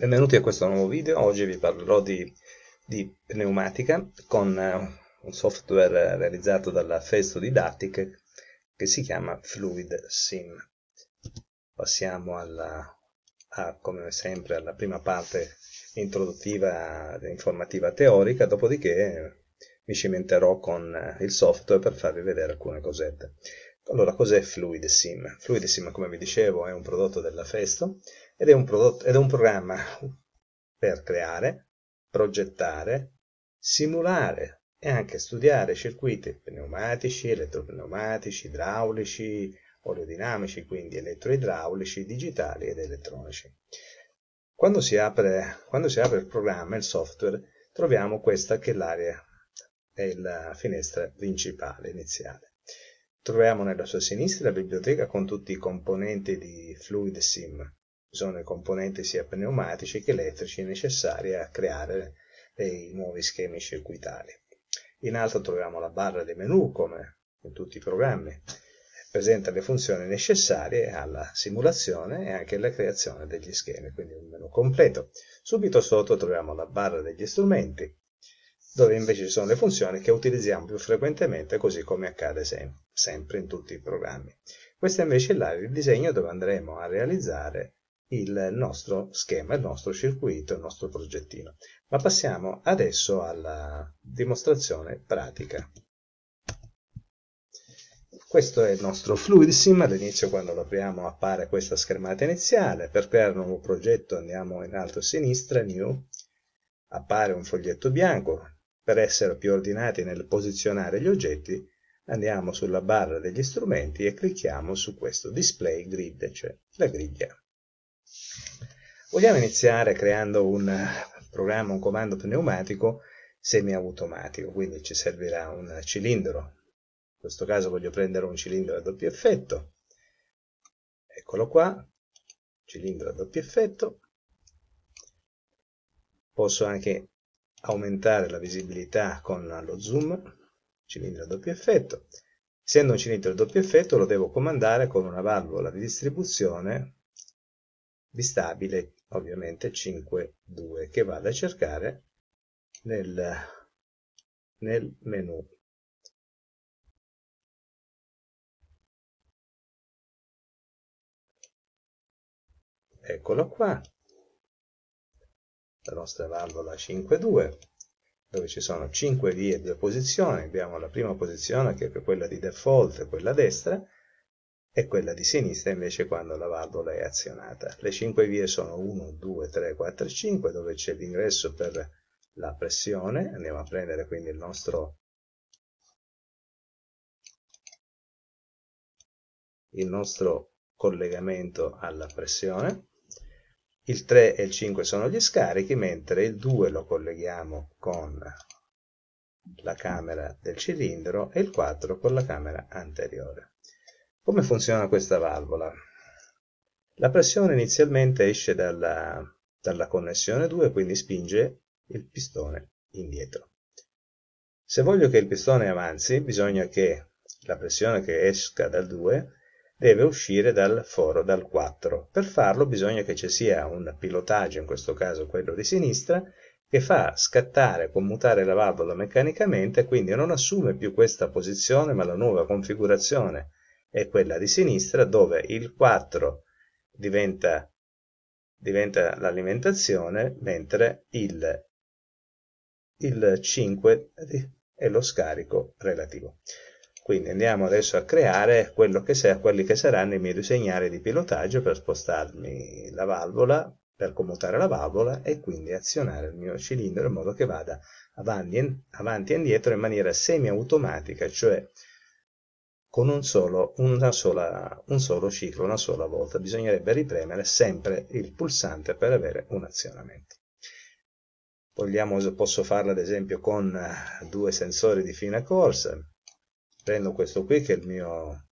benvenuti a questo nuovo video. Oggi vi parlerò di, di pneumatica con eh, un software realizzato dalla Festo Didactic che si chiama Fluid Sim. Passiamo alla, a, come sempre alla prima parte introduttiva e informativa teorica, dopodiché mi cimenterò con eh, il software per farvi vedere alcune cosette. Allora, cos'è Fluid Sim? Fluid Sim, come vi dicevo, è un prodotto della Festo ed è un, prodotto, ed è un programma per creare, progettare, simulare e anche studiare circuiti pneumatici, elettropneumatici, idraulici, oleodinamici, quindi elettroidraulici, digitali ed elettronici. Quando si, apre, quando si apre il programma, il software, troviamo questa che è l'area, è la finestra principale iniziale. Troviamo nella sua sinistra la biblioteca con tutti i componenti di FluidSim, sono i componenti sia pneumatici che elettrici necessari a creare dei nuovi schemi circuitali. In alto troviamo la barra dei menu, come in tutti i programmi, presenta le funzioni necessarie alla simulazione e anche alla creazione degli schemi, quindi un menu completo. Subito sotto troviamo la barra degli strumenti, dove invece ci sono le funzioni che utilizziamo più frequentemente, così come accade sem sempre in tutti i programmi. Questo è invece l'area di disegno dove andremo a realizzare il nostro schema, il nostro circuito, il nostro progettino. Ma passiamo adesso alla dimostrazione pratica. Questo è il nostro FluidSim, all'inizio quando lo apriamo appare questa schermata iniziale, per creare un nuovo progetto andiamo in alto a sinistra, New, appare un foglietto bianco, per essere più ordinati nel posizionare gli oggetti andiamo sulla barra degli strumenti e clicchiamo su questo Display Grid, cioè la griglia. Vogliamo iniziare creando un programma, un comando pneumatico semiautomatico, quindi ci servirà un cilindro. In questo caso voglio prendere un cilindro a doppio effetto. Eccolo qua, cilindro a doppio effetto. Posso anche aumentare la visibilità con lo zoom, cilindro a doppio effetto. Essendo un cilindro a doppio effetto lo devo comandare con una valvola di distribuzione di stabile ovviamente 5.2 che vado a cercare nel, nel menu eccolo qua la nostra valvola 5.2 dove ci sono 5 vie e 2 posizioni abbiamo la prima posizione che è quella di default quella destra e quella di sinistra invece quando la valvola è azionata. Le cinque vie sono 1, 2, 3, 4 5 dove c'è l'ingresso per la pressione, andiamo a prendere quindi il nostro, il nostro collegamento alla pressione, il 3 e il 5 sono gli scarichi, mentre il 2 lo colleghiamo con la camera del cilindro e il 4 con la camera anteriore. Come funziona questa valvola? La pressione inizialmente esce dalla, dalla connessione 2, quindi spinge il pistone indietro. Se voglio che il pistone avanzi, bisogna che la pressione che esca dal 2 deve uscire dal foro, dal 4. Per farlo bisogna che ci sia un pilotaggio, in questo caso quello di sinistra, che fa scattare, commutare la valvola meccanicamente, quindi non assume più questa posizione, ma la nuova configurazione e quella di sinistra dove il 4 diventa, diventa l'alimentazione mentre il, il 5 è lo scarico relativo. Quindi andiamo adesso a creare che sia, quelli che saranno i miei due segnali di pilotaggio per spostarmi la valvola, per commutare la valvola e quindi azionare il mio cilindro in modo che vada avanti, avanti e indietro in maniera semiautomatica, cioè con un solo, una sola, un solo ciclo, una sola volta. Bisognerebbe ripremere sempre il pulsante per avere un azionamento. Vogliamo, posso farlo ad esempio con eh, due sensori di fine corsa. Prendo questo qui che è il mio,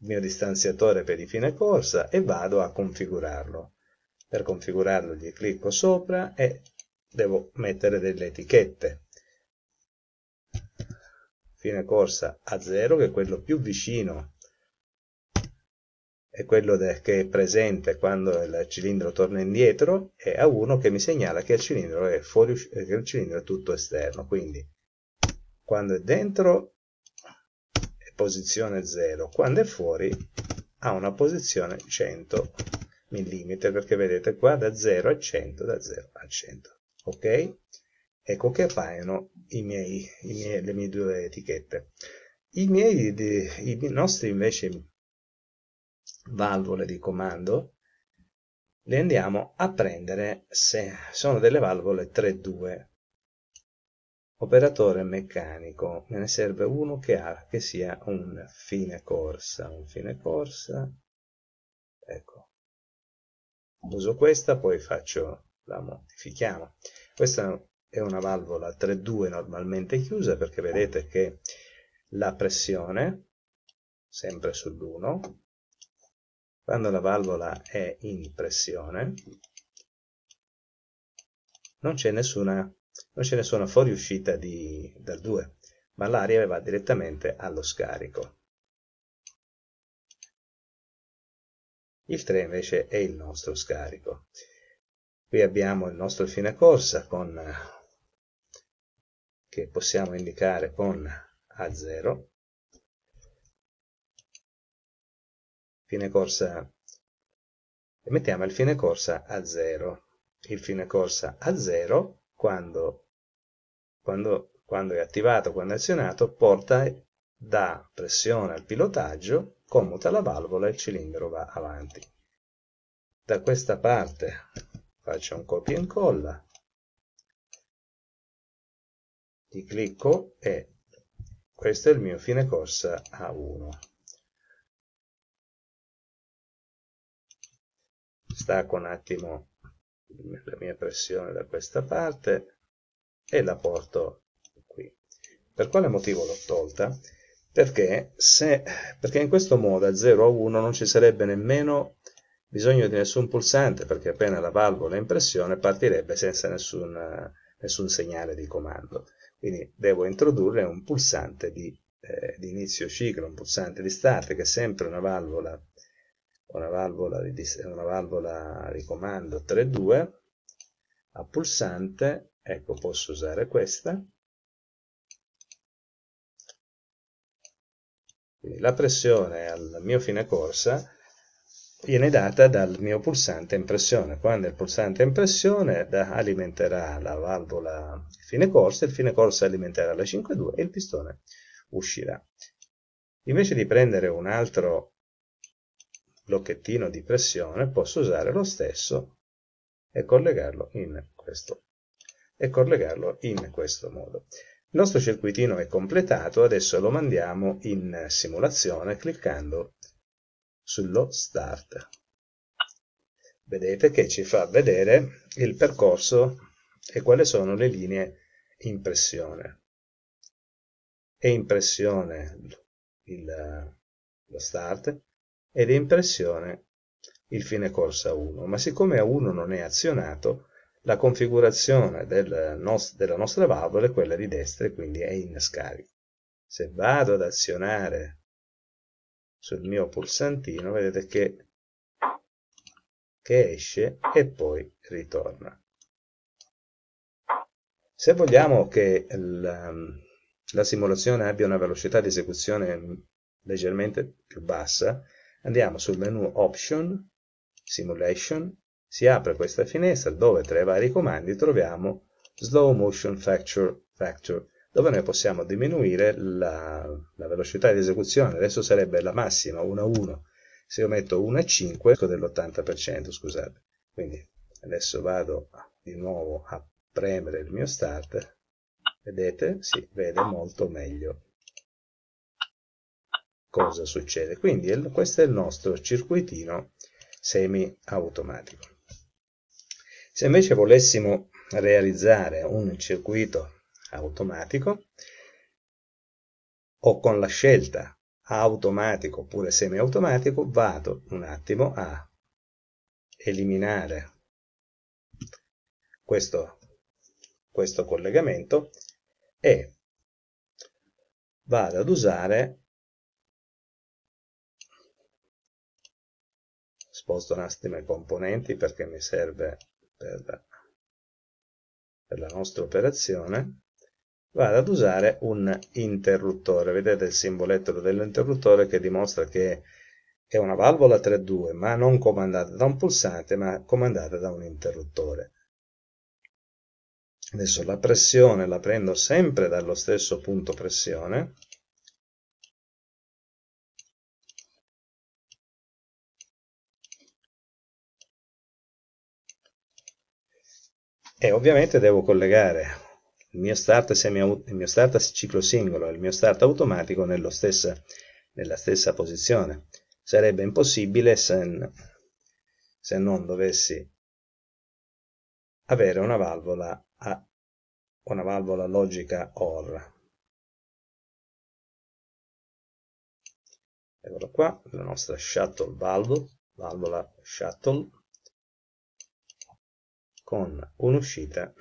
il mio distanziatore per i fine corsa e vado a configurarlo. Per configurarlo gli clicco sopra e devo mettere delle etichette fine corsa a 0 che è quello più vicino è quello che è presente quando il cilindro torna indietro e A1 che mi segnala che il cilindro è, fuori, che il cilindro è tutto esterno quindi quando è dentro è posizione 0 quando è fuori ha una posizione 100 mm perché vedete qua da 0 a 100 da 0 a 100 ok Ecco che appaiono miei, miei, le mie due etichette. I, miei, I nostri invece valvole di comando le andiamo a prendere se sono delle valvole 3-2 operatore meccanico me ne serve uno che, ha, che sia un fine corsa un fine corsa ecco uso questa poi faccio la modifichiamo questa è una valvola 3-2 normalmente chiusa perché vedete che la pressione, sempre sull'1, quando la valvola è in pressione, non c'è nessuna, nessuna, fuoriuscita di, dal 2, ma l'aria va direttamente allo scarico. Il 3 invece è il nostro scarico. Qui abbiamo il nostro fine corsa con che possiamo indicare con A0 fine corsa e mettiamo il fine corsa a 0 il fine corsa a 0 quando, quando, quando è attivato, quando è azionato porta da pressione al pilotaggio commuta la valvola e il cilindro va avanti da questa parte faccio un copia e incolla Ti clicco e questo è il mio fine corsa A1. Stacco un attimo la mia pressione da questa parte e la porto qui. Per quale motivo l'ho tolta? Perché, se, perché in questo modo da 0 a 1 non ci sarebbe nemmeno bisogno di nessun pulsante perché appena la valvola è in pressione partirebbe senza nessun, nessun segnale di comando. Quindi devo introdurre un pulsante di, eh, di inizio ciclo, un pulsante di start che è sempre una valvola, una valvola, di, una valvola di comando 3.2 a pulsante, ecco posso usare questa, la pressione al mio fine corsa viene data dal mio pulsante impressione. Quando il pulsante impressione alimenterà la valvola fine corsa, il fine corsa alimenterà la 5.2 e il pistone uscirà. Invece di prendere un altro blocchettino di pressione, posso usare lo stesso e collegarlo in questo, collegarlo in questo modo. Il nostro circuitino è completato, adesso lo mandiamo in simulazione cliccando sullo start. Vedete che ci fa vedere il percorso e quali sono le linee in pressione. È in pressione il, lo start ed è in pressione il fine corsa 1, ma siccome A1 non è azionato, la configurazione del nos della nostra valvola è quella di destra e quindi è in scarico. Se vado ad azionare sul mio pulsantino vedete che, che esce e poi ritorna se vogliamo che la, um, la simulazione abbia una velocità di esecuzione leggermente più bassa andiamo sul menu option simulation si apre questa finestra dove tra i vari comandi troviamo slow motion factor factor dove noi possiamo diminuire la, la velocità di esecuzione, adesso sarebbe la massima 1 a 1, se io metto 1 a 5 dell'80%, scusate, quindi adesso vado di nuovo a premere il mio start, vedete? Si vede molto meglio cosa succede. Quindi il, questo è il nostro circuitino semi-automatico. Se invece volessimo realizzare un circuito automatico o con la scelta automatico oppure semiautomatico vado un attimo a eliminare questo, questo collegamento e vado ad usare sposto un attimo i componenti perché mi serve per, per la nostra operazione vado ad usare un interruttore. Vedete il simboletto dell'interruttore che dimostra che è una valvola 3-2, ma non comandata da un pulsante, ma comandata da un interruttore. Adesso la pressione la prendo sempre dallo stesso punto pressione, e ovviamente devo collegare il mio start, semi, il mio start ciclo singolo e il mio start automatico stessa, nella stessa posizione. Sarebbe impossibile se, se non dovessi avere una valvola, a, una valvola logica OR. Eccola qua, la nostra shuttle valve, valvola shuttle con un'uscita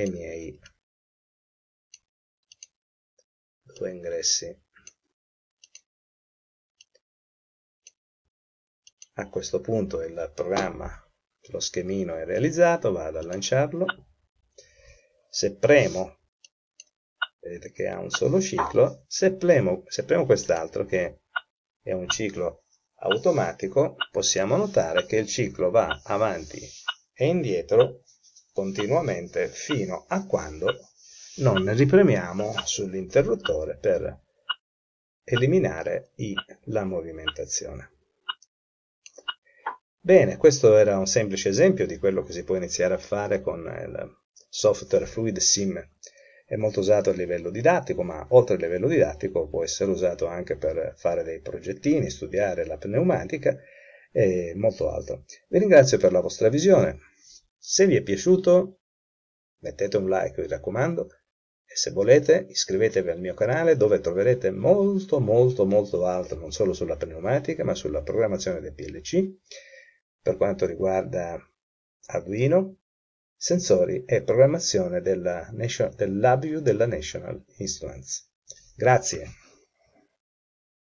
e i miei due ingressi a questo punto il programma lo schemino è realizzato vado a lanciarlo se premo vedete che ha un solo ciclo se premo, se premo quest'altro che è un ciclo automatico possiamo notare che il ciclo va avanti e indietro continuamente fino a quando non ripremiamo sull'interruttore per eliminare i, la movimentazione. Bene, questo era un semplice esempio di quello che si può iniziare a fare con il software Fluid Sim. È molto usato a livello didattico, ma oltre al livello didattico può essere usato anche per fare dei progettini, studiare la pneumatica e molto altro. Vi ringrazio per la vostra visione. Se vi è piaciuto mettete un like, vi raccomando, e se volete iscrivetevi al mio canale dove troverete molto molto molto altro, non solo sulla pneumatica, ma sulla programmazione del PLC, per quanto riguarda Arduino, sensori e programmazione della nation, del della National Instruments. Grazie.